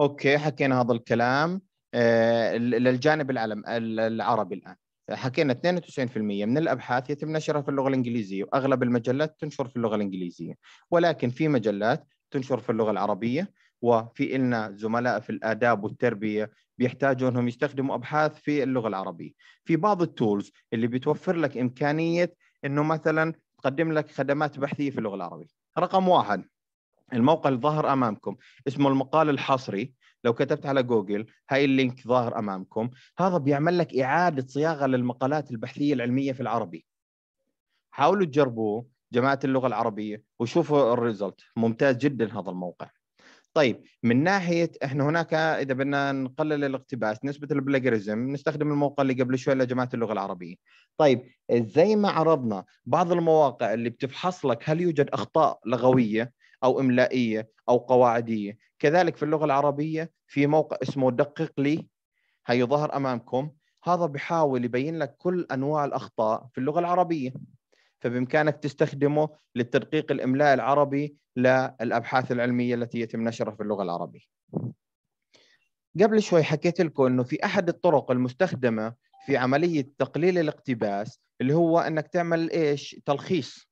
اوكي حكينا هذا الكلام آه، للجانب العلم العربي الان حكينا 92% من الابحاث يتم نشرها في اللغه الانجليزيه واغلب المجلات تنشر في اللغه الانجليزيه ولكن في مجلات تنشر في اللغه العربيه وفي إلنا زملاء في الآداب والتربية بيحتاجوا أنهم يستخدموا أبحاث في اللغة العربية في بعض التولز اللي بتوفر لك إمكانية أنه مثلا تقدم لك خدمات بحثية في اللغة العربية رقم واحد الموقع اللي ظاهر امامكم اسمه المقال الحصري لو كتبت على جوجل هاي اللينك ظاهر امامكم هذا بيعمل لك اعاده صياغه للمقالات البحثيه العلميه في العربي حاولوا تجربوه جماعه اللغه العربيه وشوفوا الريزلت ممتاز جدا هذا الموقع طيب من ناحيه احنا هناك اذا بدنا نقلل الاقتباس نسبه البلاجرزم نستخدم الموقع اللي قبل شوي لجماعه اللغه العربيه طيب إيه، زي ما عرضنا بعض المواقع اللي بتفحص لك هل يوجد اخطاء لغويه أو إملائية أو قواعدية كذلك في اللغة العربية في موقع اسمه دقق لي هي ظهر أمامكم هذا بحاول يبين لك كل أنواع الأخطاء في اللغة العربية فبإمكانك تستخدمه للتدقيق الإملاء العربي للأبحاث العلمية التي يتم نشرها في اللغة العربية قبل شوي حكيت لكم أنه في أحد الطرق المستخدمة في عملية تقليل الاقتباس اللي هو أنك تعمل إيش تلخيص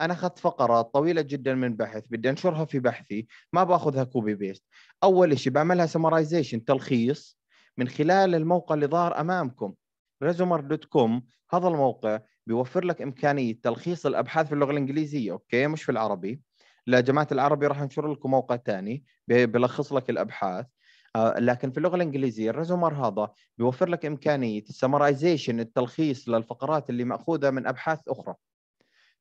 انا اخذت فقره طويله جدا من بحث بدي انشرها في بحثي ما باخذها كوبي بيست اول شيء بعملها سمرايزيشن تلخيص من خلال الموقع اللي ظاهر امامكم ريزومر دوت كوم هذا الموقع بيوفر لك امكانيه تلخيص الابحاث في اللغه الانجليزيه اوكي مش في العربي لجماعه العربي راح انشر لكم موقع ثاني بيلخص لك الابحاث آه، لكن في اللغه الانجليزيه الريزومر هذا بيوفر لك امكانيه السمرايزيشن التلخيص للفقرات اللي ماخوذه من ابحاث اخرى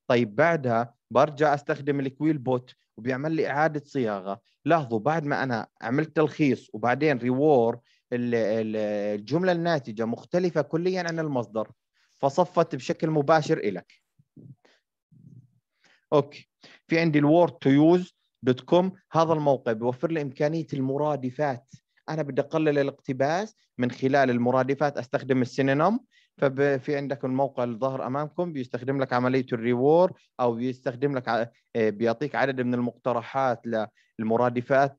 طيب بعدها برجع استخدم الكويل بوت وبيعمل لي اعاده صياغه لاحظوا بعد ما انا عملت تلخيص وبعدين ريور الجمله الناتجه مختلفه كليا عن المصدر فصفت بشكل مباشر لك اوكي في عندي الوورد تو يوز دوت كوم هذا الموقع بيوفر لي امكانيه المرادفات انا بدي اقلل الاقتباس من خلال المرادفات استخدم السينونيم ففي عندك الموقع اللي ظهر امامكم بيستخدم لك عمليه الريور او بيستخدم لك آه، بيعطيك عدد من المقترحات للمرادفات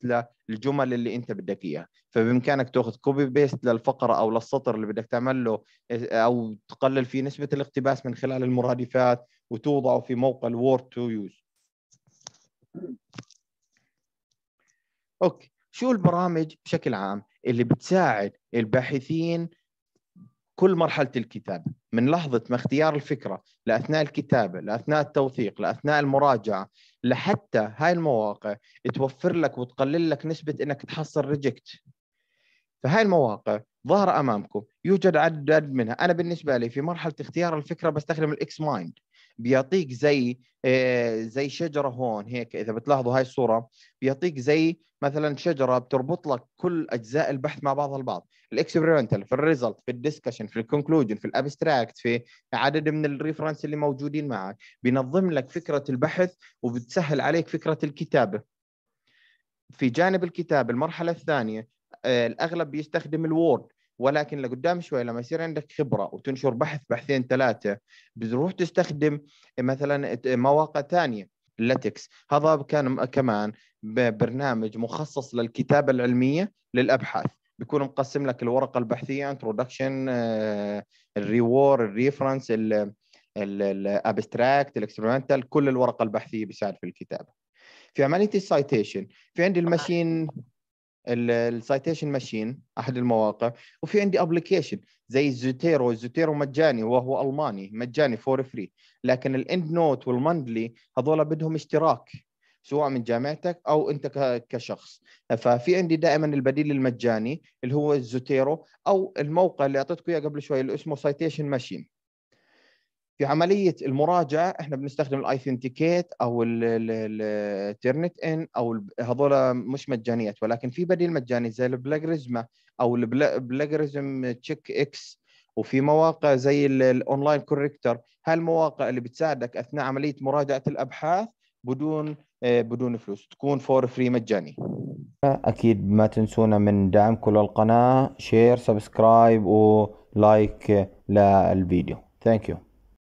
للجمل اللي انت بدك اياها فبامكانك تاخذ كوبي بيست للفقره او للسطر اللي بدك تعمل له آه، او تقلل فيه نسبه الاقتباس من خلال المرادفات وتوضعه في موقع الوورد تو يوز اوكي شو البرامج بشكل عام اللي بتساعد الباحثين كل مرحله الكتابه من لحظه ما اختيار الفكره لاثناء الكتابه لاثناء التوثيق لاثناء المراجعه لحتى هاي المواقع توفر لك وتقلل لك نسبه انك تحصل ريجكت فهاي المواقع ظهر امامكم يوجد عدد منها انا بالنسبه لي في مرحله اختيار الفكره بستخدم الاكس مايند بيعطيك زي آه، زي شجره هون هيك اذا بتلاحظوا هاي الصوره بيعطيك زي مثلا شجره بتربط لك كل اجزاء البحث مع بعضها البعض الاكسبيرمنتال في الريزلت في الدسكشن في الكونكلوجن في الابستراكت في عدد من الريفرنس اللي موجودين معك بينظم لك فكره البحث وبتسهل عليك فكره الكتابه في جانب الكتاب المرحله الثانيه آه، الاغلب بيستخدم الوورد ولكن لقدام شوي لما يصير عندك خبره وتنشر بحث بحثين ثلاثه بتروح تستخدم مثلا مواقع ثانيه لاتكس هذا كان كمان برنامج مخصص للكتابه العلميه للابحاث بيكون مقسم لك الورقه البحثيه انترودكشن الريور الريفرنس الابستراكت الاكسبيرمنتال كل الورقه البحثيه بيساعد في الكتابه في عمليه السايتيشن في عندي الماشين السايتيشن ماشين احد المواقع وفي عندي ابلكيشن زي الزوتيرو الزوتيرو مجاني وهو الماني مجاني فور فري لكن الاند نوت والمندلي هذول بدهم اشتراك سواء من جامعتك او انت كشخص ففي عندي دائما البديل المجاني اللي هو الزوتيرو او الموقع اللي اعطيتكم اياه قبل شوي اللي اسمه سايتيشن ماشين في عمليه المراجعه احنا بنستخدم الايثنتيكيت او الترنت ان او هذول مش مجانيات ولكن في بديل مجاني زي البلاجريزما او البلاجريزم تشيك اكس وفي مواقع زي الاونلاين كوريكتر هالمواقع اللي بتساعدك اثناء عمليه مراجعه الابحاث بدون آه، بدون فلوس تكون فور فري مجاني اكيد ما تنسونا من دعمكم للقناه شير سبسكرايب ولايك للفيديو ثانك يو